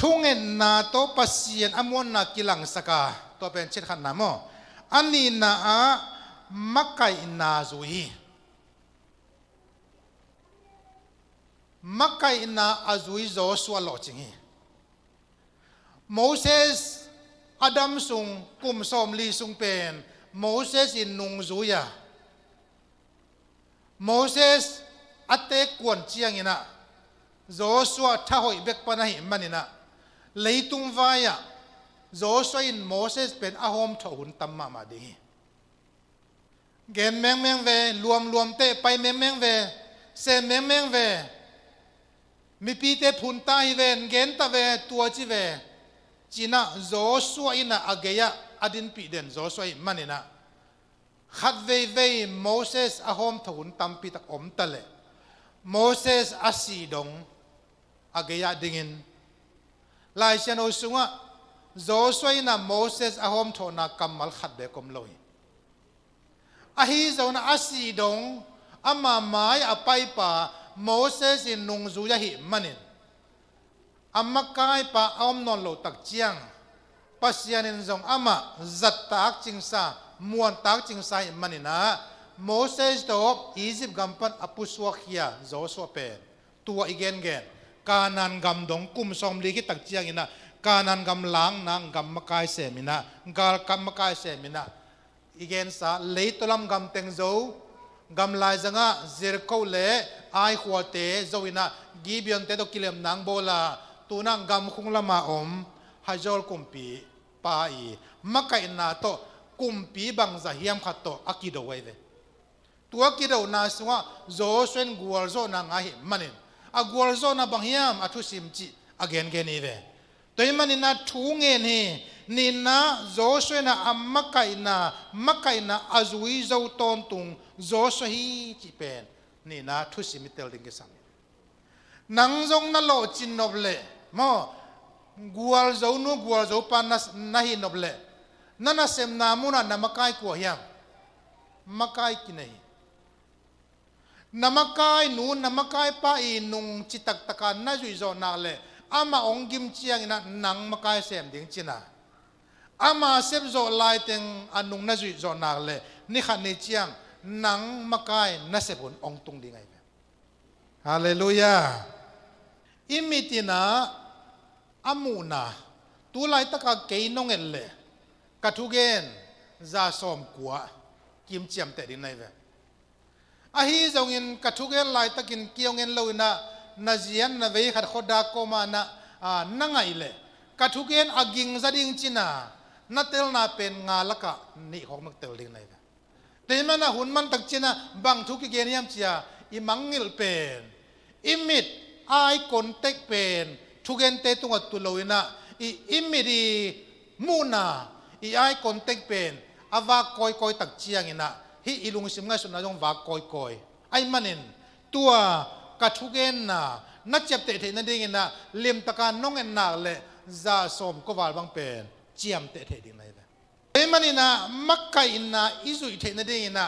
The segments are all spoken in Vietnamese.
ทุ่งเงินนาโตปัสเซียนอมวนนากิลังสกาตัวเป็นเช่นขันนามออันนี้นาอะมักไกนาซุยมักไกนาอาซุยโจสวลอจิงฮีโมเสสอาดัมซุงกุมซอมลีซุงเป็นโมเสสอินนุงซุยาโมเสสอัตเตกวนเจียงอินะโจสวทะหอยเบกปะนะหิมันอินะลยตุงวายะโจสอินโมเสสเป็นอาโฮมทุนตัมมามาดีเกมแมงแมงเวรวมรวมเตไปแมงแมงเวเสแมงแมงเวมีปีเตพุนตาฮิเวนเกนตาเวตัวจีเวจีน่าโจสวอินอาเกียะอาดินปีเดนโจสวนมันนะขัดเวเวโมเสสอาโฮมทุนตั้มปีตะอมตะเลโมเสสอาศีดงอาเกียะดิงิน lai sian o sunga zo soi na moses a hôm tho na kamal khát be kom loi a hi zo na asi dong ama mai a pai pa moses in nung zu ya hi manin amma kai pa om non lo tak chiang pasianin zong ama zat tak ching sa muan tak ching sa hi manina moses to egypt gampan apuswa khia zo so pen tua igen gen ka nan gam dong kum som li ki tak chiang ina ka nan gam lang nang gam makai se mina gal kam makai se igen sa leitolam gam teng zo gam lai zanga zir ko ai khwa te ina gi te do kilem nang bola tu nang gam khung lama om hajol kumpi pa i makai na to kumpi bang za hiam to akido wai le tua na suwa zo swen gual zo na ngai manin a gwal na bang hiam a sim chi again gen ni ve toy man na thu nge ni ni na zo so na amma kai na makai na azui zo ton tung zo so hi chi pen ni na thu sim tel ding ge sam nang zong na lo chin nob le mo gwal zo nu gwal zo pan na na hi nob le nana sem na mu na namakai ko hiam makai ki nahi namakai nu namakai pa i nung chitak tak takan na zui zo na le ama ong gim chiang na nang makai sem ding china ama sep zo lai teng anung na zui zo na le ni khan ni chiang nang makai na sepun ong tung ding ai ve hallelujah imitina amuna tu lai taka keinong el le kathugen za som kwa kim chiam te ding nai ve a hi zong in ka thu gen lai takin kiong en loina na jian na ve khat khoda ko ma na a na ngai le ka thu gen aging zading china na tel na pen nga laka ni khok mak tel ding nai ba te ma na hun man tak china bang thu ki gen yam chia i mangil pen imit ai contact pen thu gen te tunga tu loina i imiri muna i ai contact pen awa koi koi tak chiang ina ฮีอีลุงสิมง่าสุนะยองวากอยกอยไอ้มันเองตัวกัทุเกนน่ะนัดเจ็บเตะเตนั่นเองนะเลี้ยมตะการน้องเองหนักเลยจะสมก็วาลบางเป็นเจียมเตะเตะดิ่งไหนไไอ้มันเองนะมักไก่เอนะอิสุอิเตนั่นเองนะ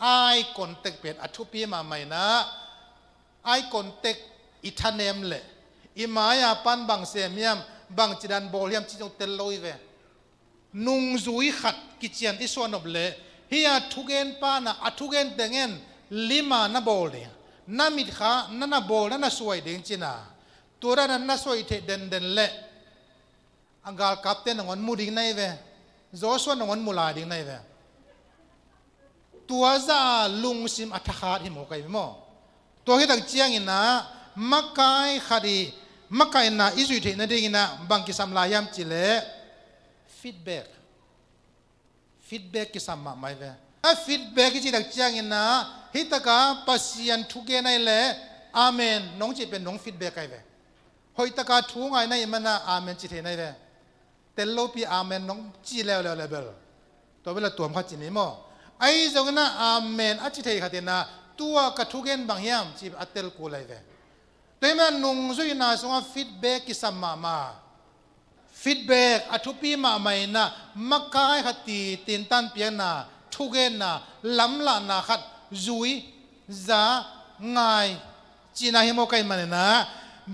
ไอ้คนเตะเป็นอัฐุพีมาใหม่นะไอ้คนเตะอิทันเอมเลยอิมาอย่าปันบางเสียมบางจีดันโบอลยมจีจงเตลลอยเวนุ่งจุยขัดกิจเจียนที่ส่วนอบเลย hiya thugen pa na athugen tengen lima na bol de na mit kha na na bol na suai ding china tura na na suai the den den le angal kapten ngon mu ding nai ve zoswa ngon mula ding nai ve tua za lung sim athakhat hi mo kai mo to hi tak chiang ina makai khadi makai na isu the na ding ina bang ki sam la yam chile feedback ฟีดแบ็กกี่สัมมาไม่เว้ยฟีดแบ็กกี่จิตักจังเงินนะฮิตกาปัสยันทุกเงินเลยอามนน้องจิตเป็นน้องฟีดแบ็กไงเว้ยฮิตกาทุ่งไงในมันนะอามนจิตเห็นไงเว้เตลโลปีอามนน้องจีเลวแลวเลเบลตัวเวลาตัวมันจิตนี่มั้ไอ้จงนะอามนอาจิตเหตุนะตัวกระทุกเกนบางยามจิตอัตเตลกูเลยเว้ยตัวเองนุ่งซุยนาสงฆ์ฟีดแบ็กกี่สัมมามา feedback athupi ma mai na makai hati tin tan pian na thuge na lam la na khat zui za ngai china himo kai mane na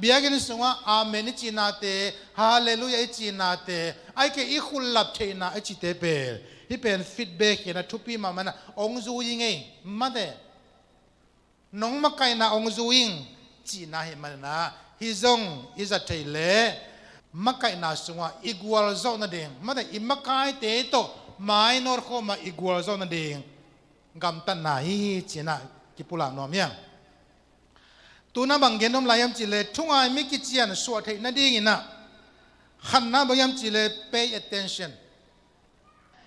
biagin sunga amen china te hallelujah china te ai ke i khul lap the na chi te pe hi pen feedback na thupi ma mana ong zu ying ei made nong makai na ong zu ying china he mane na hi zong is a tailor makai na sunga equal zo na ding mada imakai te to minor ko ma equal zo na ding gam tan na hi china kipula nom yang tuna banggen nom layam chile thungai mi ki chian so the na ding ina khanna bayam chile pay attention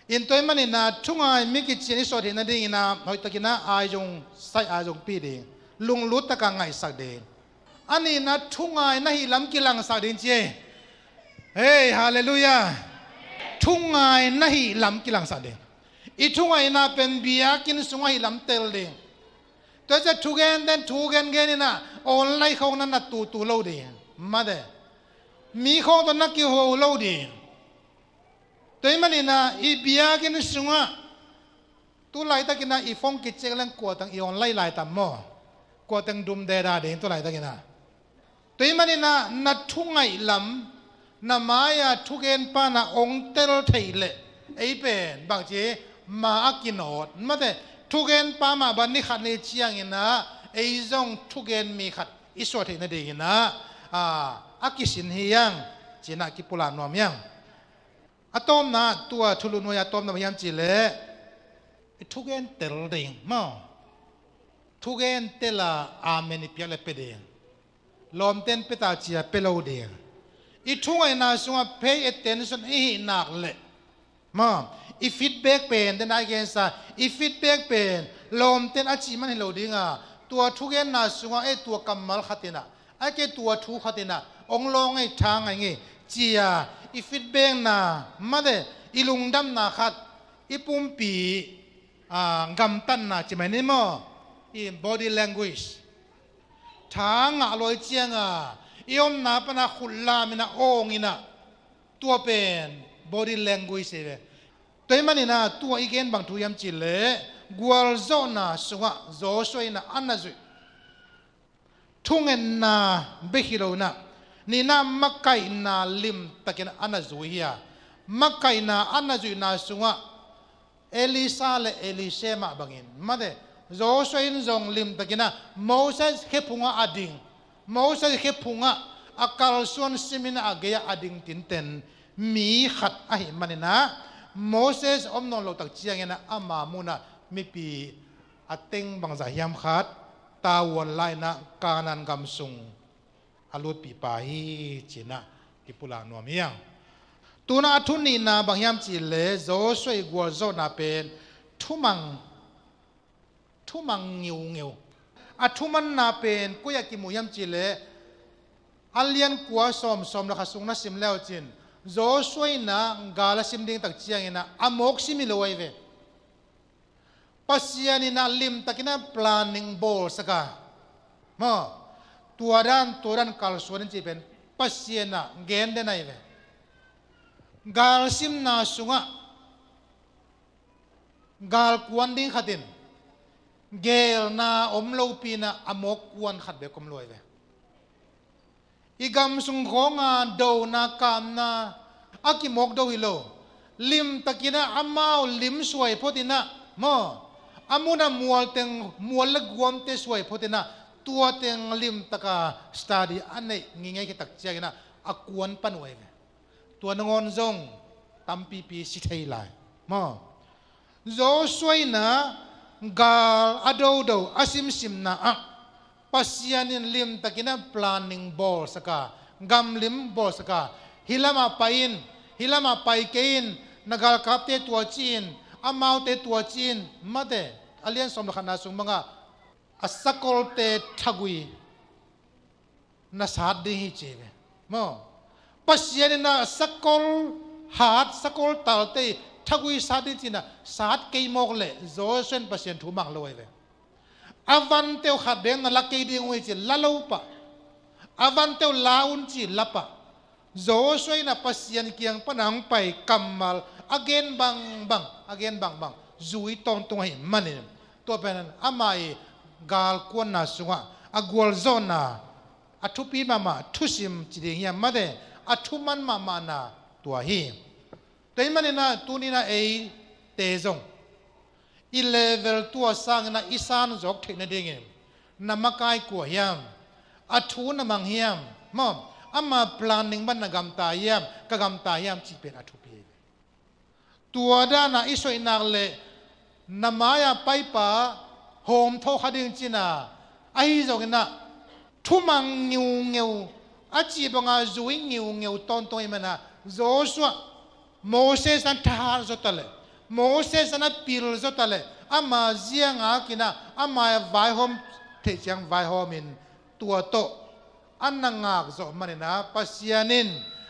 in toy mani na thungai mi ki chian so the na ding ina hoi takina ai jong sai ai jong pi ding lung lut ta ka ngai sak de ani na thungai na hi lam ki lang sak ding che เฮ้ฮาเลลูยาทุ่งไงนั่นหิลำกิลังสัเดอีทุ่งไงน่าเป็นบียกินสุ่งไงลำเตลเดงตัวจะทุกเงินเดนทุกเงินเงินน่ะออนไลน์เขานั้นน่ะตูตูเลดีมาเดมีของตัวนักกิโหเลดีตัวมันนี่นะอีบียกินสุ่งอ่ะตัวไล่ตะกินน่ะอีฟงกิจเจกิักวดตั้งอีออนไลน์ไล่ตามมอกวดตั้งดุมเดดาเดงตัวไล่ตะกินน่ะตัวมันนี่นะนัดทุ่งไงลำนามายาทุกเอ็นปานะองเตลไทยเลยไอเป็นบางทีมาอักินอดมาแต่ทุกเอ็นปามาบันนี้ขัดในเชียงนะไอจงทุกเอ็นมีขัดอิสวดเห็นดีนะอ่าอักิสินเฮียงจีนักกิปุลานวมยังอะตอมนะตัวทุลุนวยอะตอมนะพยามจีเลทุกเอ็นเตลิ่งมั่งทุกเอ็นเตลาอาเมนิเปียเลเปเดงลอมเต้นเปตาจีเปโลเดงอีทุ่งไอนาสุงอ่ะ pay attention อีนักเลยมงอีฟีดแบ็กเป็นเดนไอเกนซ่าอีฟีดแบ็กเป็นลมเต้นอาชีมันให้เราดีง่ะตัวทุกเอ็นนาสุงอ่ะไอตัวกำมัลขัดนะไอเกตัวทุกขัดนะองลงไอทางไอเงี้ยเจียอีฟีดแบ็กนะมาเดอีลุงดำนะขัดอีปุ่มปีอ่ากำตันนะจิมันนี่มั้งอี body language ทางอ่ะลอยเจียงอ่ะ iom na pana khulla mina ong ina tua pen body language se toy na tua igen bang thu yam chile gwal zo na suwa zo soi na anna zui thungen na behiro na ni na makai na lim takin anna zui hiya makai na anna zui na suwa elisa le elise ma bangin made zo soi zong lim takina moses hepunga ading mau sa khe phunga akal suan simina ageya ading tinten mi khat ahi manina Moses om non lo tak chiang ena ama muna mi pi ateng bang za hiam khat ta won lai na kanan gam sung alut pi pa hi china ki pula no miang tuna athun ni na bang hiam chi le zo sui gwa zo na pen thumang thumang ngiu ngiu a thuman na pen kuya ki muyam chile alian kwa som som la khasung na sim leo chin zo soi na gala sim ding tak chiang ina amok simi lo wai ve pasiani na lim takina planning ball saka ma tuaran tuaran kalsuan chi pen pasiana gen de nai ve gal sim na sunga gal kuan ding khatin เกลนาอมโลปีนาอมกวนขัดเบกอมรวยเวอีกำสุงโงาโดนากามนาอากิมกโดฮิโลลิมตะกินะอามาวลิมสวยพอดินะมออามุนามัวเต็งมัวละกวมเตสวยพอดินะตัวเต็งลิมตะกาสตาดีอันไหนงี้ไงกิตักเจียกินะอากวนปันวยเวตัวนงอนจงตัมปีปีสิเทยลายมอโจสวยนะ gal adau dau asim sim na a ah. pasianin lim takina planning ball saka gam lim ball saka hilama pain hilama pai kein nagal kapte tua chin amau te tua chin mate alian som khana sung manga asakol te thagui na sadde hi chebe mo pasianin na sakol hat sakol talte ทกุยสัตย์ที่น่ะสัตย์เกี่ยมกเลยโจเซนเปอร์เซ็นต์ถูกมังลอยเลยอวันเตียวขัดเด้งลักเกี่ยดิ่งไว้จีละลูปะอวันเตียวลาอุนจีละปะโจเซนน่ะเปอร์เซ็นต์เกี่ยงปนังไปกำมัล again บังบัง again บังบังจุยตองตรงให้มันเนี่ยตัวเป็นอามาเอกาลกวนน่ะสุวะอากวลโซน่ะอทุปีมามาทุสิมจีดิ่งเฮียมาเดอทุมันมามาน่ะตัวเฮีย mà teimanina tunina ei te zong i level tua sang na isan jok thina dingin namakai ko hiam athu na mang hiam mom amma planning ban nagam ta hiam kagam ta hiam chi pen athu pi tua da na iso inak le namaya paipa hom tho khading china ai jong na thu mang nyu ngeu achi banga zui nyu ngeu ton ton imana zo swa Moses an thar zotale, Moses an pil zo tale ama zianga kina ama vai hom the vai hom in tua to anangak zo manina pasianin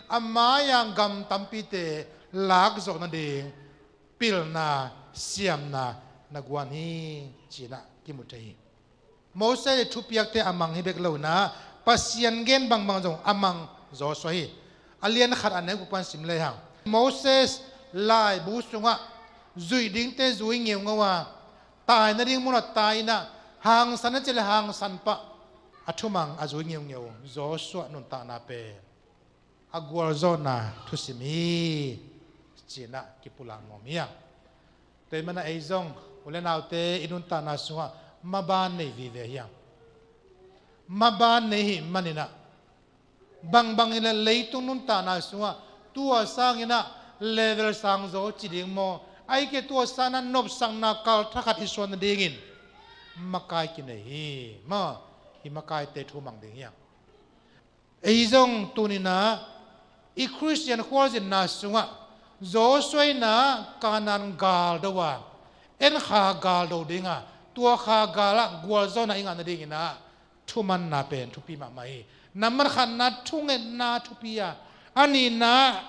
ama yang gam tampite lag zo na ding pil na siam na nagwan china kimutai Moses e thu te amang hibek bek lo na pasian gen bang bang zong amang zo so hi alian khat an ne ku Moses lại bú sung à duy đính tế duy nhiều ngô à tài nó đính muốn là tài nè hàng sẵn nó chỉ là hàng sẵn pa à chú măng à duy nhiều nhiều gió suạ nôn tạ nà bè, à gua gió nà thu xì mi chỉ nà kì bù lạc ngô mi tế mà nà ấy dông ule nào tế inun tạ nà sung à mà ban này vì về hiang mà ban này hi mà nè bang bang ila leitung nun tạ nà sung à tua sang ina level sang zo chi ding mo ai ke tua sang na nop sang na kal thakat ison ding in makai ki nei hi ma hi makai te thu mang ding yang ei z o n g tunina i christian khwajin na sunga zo soi na kanan gal dawa en kha gal do dinga tua kha gala gwal zo na inga na ding ina thuman na pen thupi ma mai namar khan na thunge na thupiya ani na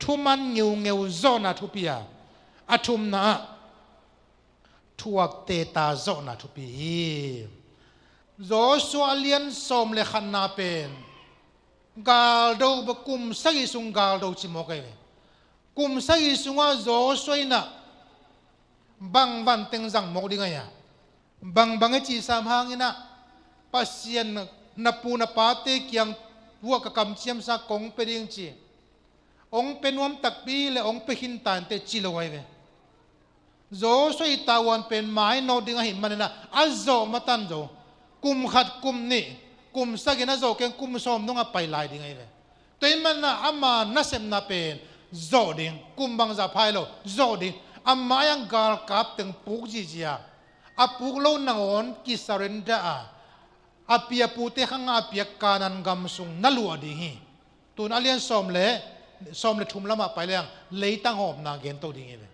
thu man nhiều nghèo zo na thu pia a na thuak te ta zo na thu pi zo so lien som le khan na pen gal do ba kum sai sung gal do chi mo kai kum sai a zo soi na bang van teng jang mok ding ya bang bang e chi sam hang ina pasien na pu na pa te kyang vua ka kam chiam sa kong pe ding chi ong pe nuam tak pi le ong pe hin tan te chi lo wai ve zo soi ta wan pen mai no ding a hi manena a zo matan zo kum khat kum ni kum sa gena zo ken kum som nong a pai lai ding ai ve tôi mình là ama na xem na pen zo ding kum băng za phai lo zo ding ama yang gal kap teng puk ji ji a a puk lo nang on ki surrender a apia pute khanga apia kanan gam sung nalu adi hi tun alian som le som le thum lama pai leng lei tang hom na gen to ding ne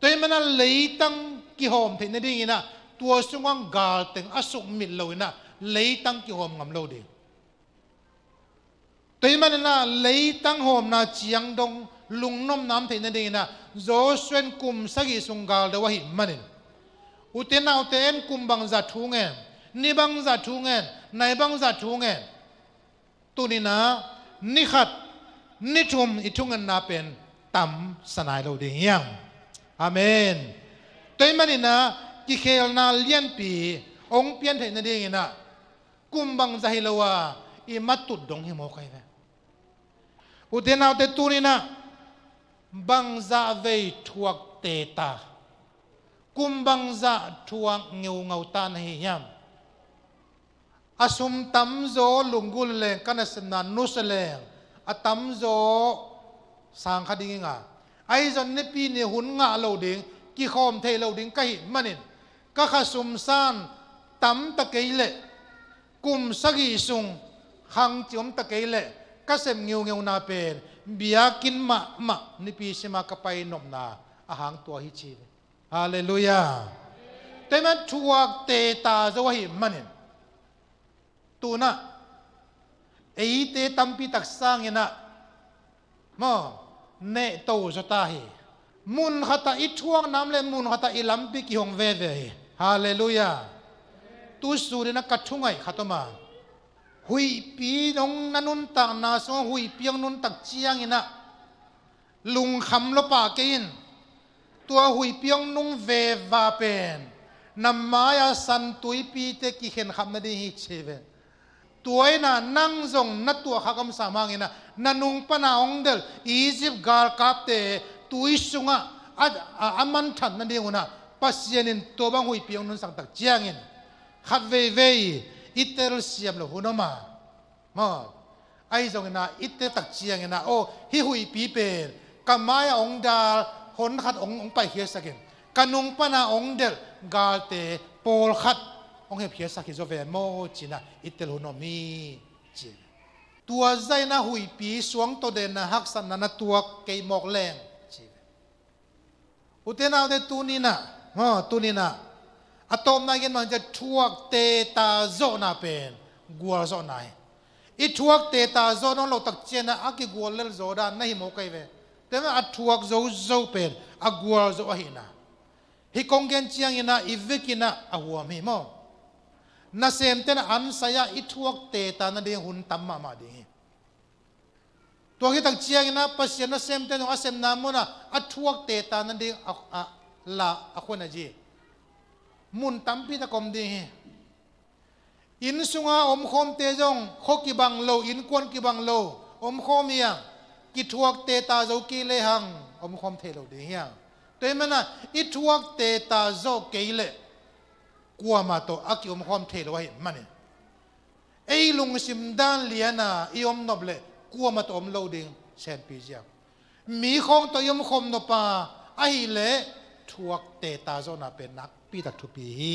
toy mana lei tang ki hom the ne ding na, tua sungang gal teng asuk mit lo ina lei tang ki hom ngam lo ding toy mana na lei tang hom na chiang dong lung nom nam the ne ding ina zo suen kum sagi sungal de wa hi manin utena uten kum bang za thu ngem นี่บางสัตว์ทุงเงินในบางสัตว์ทุงเงินตัวนี้นะนี่ขัดนี่ทุมอีทุงเงินนับเป็นต่ำสนายเราดีอย่งอาเมนตัวนี้มันนี่นะกิเคลนาเลียนปีองเปียนเห็นนั่นเองนะกุมบังใจเราว่าอีมาตุดดงให้โมกัยเนอุตินาอุตตุนี่นะบังใจเวทวกเตตากุมบังใจทวกเงาเงาตาในยาม asum tam zo lungul leng kana na nus leng atam zo sang kha ding nga ai zon ne pi ne hun nga lo ding ki khom the lo ding ka hi manin ka kha sum san tam ta ke le kum sagi sung hang chum ta ke le ka sem ngiu ngiu na pen bia kin ma ma ni pi sima ka pai nom na a hang tua hi chi hallelujah teman chuak te ta zo hi manin tu na ei te tampi tak sang ina mo ne to zo ta hi mun khata i thuang nam le mun khata i lampi ki hong ve ve hallelujah tu surina kathungai khatoma hui pi nong nanun tak na so hui piang nun tak chiang ina lung kham lo pa kein tua hui piang nung ve va pen namaya san tui pi te ki hen kham na di hi cheve tuai na nang zong na tua khakam samangin na nanung pa na ông ongdel Egypt gal kapte tui sunga ad aman than na ding una pasienin to bang hui piong nun sang tak chiangin khat ve ve itel siam lo hunoma ma ai zong na itel tak chiangin na o hi hui pi pe kamaya ong dal hon khat ong ong pai hiasakin kanung pa na ongdel gal te pol khat ông hiệp phía sắc về mô chỉ là ít tel hồn mi chỉ tua dây na hủy pí xuống tôi đến na hắc san na tua cây mọc lên chỉ u tên nào thế tu ni na ha tu ni na atom na gen man จะทวกเตตาโซนาเป็นกัวโซนายอีทวกเตตาโซนเราตักเจนะอากิกัวเลลโซดานไม่หมกไอเวแต่ว่าอัทวกโซโซเป็นอากัวโซหินะฮิคงเกนเชียงอินะอีวิกินะอาหัวมีมอง na sem ten an saya ithuak te ta na ding hun tam ma ma ding to hi tak chiang na pasien na sem ten a sem na mo na athuak te ta na ding a la a khona ji mun tam pi ta kom ding in sunga om khom te jong kho ki bang lo in kon ki bang lo om khom ya ki thuak te ta zo ki le hang om khom the lo ding ya te mana ithuak te ta zo ke le กัวมาโตอักยมความเทลวะมันเนี่ยไอ้ลุงสิมด้านเลียนา อิอมนบเลกัวมาโตอมเลดิงเซนปีเจียมีของตัวยมคมนปาไอ้เละทวกเตตาโซนาเป็นนักปีตักทุปีฮี